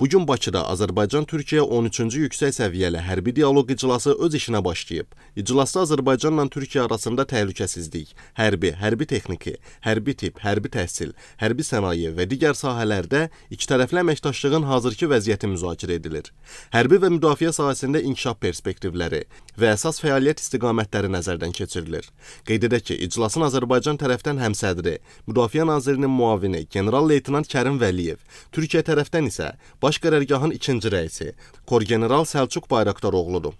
Bu gün Bakıda Azərbaycan-Türkiyə 13-cü yüksək səviyyəli hərbi dialoq iclası öz işinə başlayıb. İclasda Azərbaycanla Türkiyə arasında təhlükəsizlik, hərbi, hərbi texniki, hərbi tip, hərbi təhsil, hərbi sənaye və digər sahələrdə ikitərəfli əməkdaşlığın hazırki vəziyyəti müzakirə edilir. Hərbi və müdafiə sahəsində inkişaf perspektivləri və əsas fəaliyyət istiqamətləri nəzərdən keçirilir. Qeyd edək ki, iclasın Azərbaycan tərəfdən həmsədri, Müdafiə nazirinin müavini general-leytenant Kərim Vəliyev, Türkiyə tərəfdən isə baş Baş Qərargahın ikinci rəisi Korgeneral Səlcuq Bayraqdaroğludur.